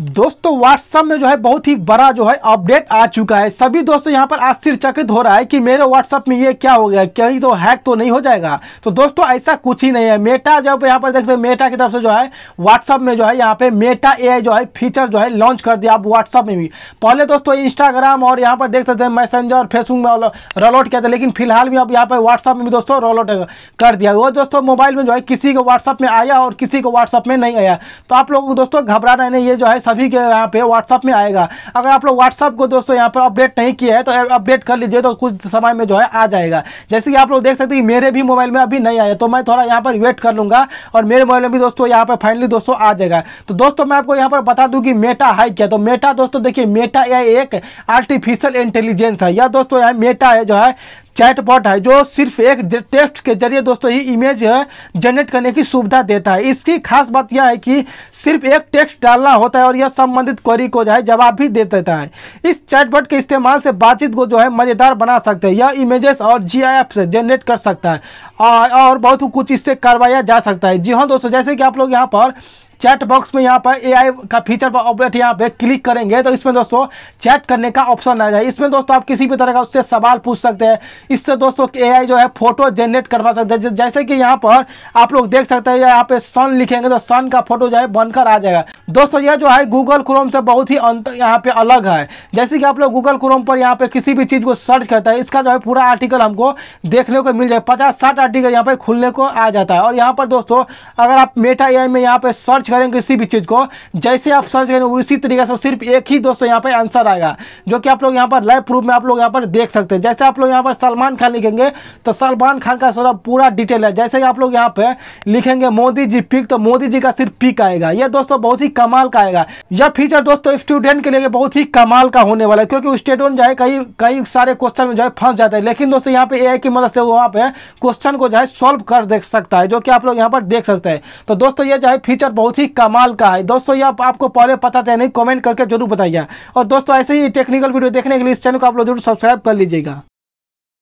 दोस्तों व्हाट्सअप में जो है बहुत ही बड़ा जो है अपडेट आ चुका है सभी दोस्तों यहाँ पर आश्चर्यचकित हो रहा है कि मेरे व्हाट्सअप में ये क्या हो गया कहीं तो हैक तो नहीं हो जाएगा तो दोस्तों ऐसा कुछ ही नहीं है मेटा जब यहाँ पर देख सकते मेटा की तरफ से जो है व्हाट्सअप में जो है यहाँ पे मेटा ए जो है फीचर जो है लॉन्च कर दिया आप व्हाट्सअप में भी पहले दोस्तों इंस्टाग्राम और यहाँ पर देख सकते हैं मैसेंजर फेसबुक में रोल आउट किया था लेकिन फिलहाल भी अब यहाँ पर व्हाट्सअप में भी दोस्तों रोल आउट कर दिया वो दोस्तों मोबाइल में जो है किसी को व्हाट्सअप में आया और किसी को व्हाट्सअप में नहीं आया तो आप लोगों को दोस्तों घबराना नहीं ये जो है सभी के यहाँ पे व्हाट्सअप में आएगा अगर आप लोग व्हाट्सअप को दोस्तों यहाँ पर अपडेट नहीं किया है तो अपडेट कर लीजिए तो कुछ समय में जो है आ जाएगा जैसे कि आप लोग देख सकते हैं मेरे भी मोबाइल में अभी नहीं आया तो मैं थोड़ा यहाँ पर वेट कर लूँगा और मेरे मोबाइल में भी दोस्तों यहाँ पर फाइनली दोस्तों आ जाएगा तो दोस्तों मैं आपको यहाँ पर बता दूँ कि मेटा है क्या तो मेटा दोस्तों देखिए मेटा यह एक आर्टिफिशियल इंटेलिजेंस है या दोस्तों यहाँ मेटा है जो है चैटबॉट है जो सिर्फ एक टेक्स्ट के जरिए दोस्तों ही इमेज जनरेट करने की सुविधा देता है इसकी खास बात यह है कि सिर्फ एक टेक्स्ट डालना होता है और यह संबंधित क्वेरी को जो है जवाब भी दे देता है इस चैटबॉट के इस्तेमाल से बातचीत को जो है मज़ेदार बना सकते हैं यह इमेजेस और जी से जनरेट कर सकता है और बहुत कुछ इससे करवाया जा सकता है जी हाँ दोस्तों जैसे कि आप लोग यहाँ पर चैट बॉक्स में यहाँ पर एआई का फीचर पर ऑपरेट यहाँ पे क्लिक करेंगे तो इसमें दोस्तों चैट करने का ऑप्शन आ जाए इसमें दोस्तों आप किसी भी तरह का उससे सवाल पूछ सकते हैं इससे दोस्तों ए जो है फोटो जनरेट करवा सकते हैं जैसे कि यहाँ पर आप लोग देख सकते हैं यहाँ पे सन लिखेंगे तो सन का फोटो जो है बनकर आ जाएगा दोस्तों यह जो है गूगल क्रोम से बहुत ही यहाँ पे अलग है जैसे कि आप लोग गूगल क्रोम पर यहाँ पे किसी भी चीज़ को सर्च करता है इसका जो है पूरा आर्टिकल हमको देखने को मिल जाए पचास साठ आर्टिकल यहाँ पे खुलने को आ जाता है और यहाँ पर दोस्तों अगर आप मेटा ए में यहाँ पे सर्च सर्च करेंगे किसी भी चीज़ को जैसे आप सर्च करेंगे उसी तरीके से सिर्फ एक ही दोस्तों यहाँ पर आंसर आएगा जो कि आप लोग यहाँ पर लाइव प्रूफ में आप लोग यहाँ पर देख सकते हैं जैसे आप लोग यहाँ पर सलमान खान लिखेंगे तो सलमान खान का सर पूरा डिटेल है जैसे आप लोग यहाँ पे लिखेंगे मोदी जी पिक तो मोदी जी का सिर्फ पिक आएगा यह दोस्तों बहुत ही कमाल का आएगा यह फीचर दोस्तों स्टूडेंट के लिए बहुत ही कमाल का होने वाला है क्योंकि स्टूडेंट जो है कई कई सारे क्वेश्चन में जो है फंस जाते हैं लेकिन दोस्तों यहाँ पे ए की मदद से वहाँ पे क्वेश्चन को जो है सॉल्व कर देख सकता है जो कि आप लोग यहाँ पर देख सकते हैं तो दोस्तों ये जो है फीचर बहुत ही ही कमाल का है दोस्तों ये आप, आपको पहले पता था नहीं कमेंट करके जरूर बताइए और दोस्तों ऐसे ही टेक्निकल वीडियो देखने के लिए इस चैनल को आप लोग जरूर सब्सक्राइब कर लीजिएगा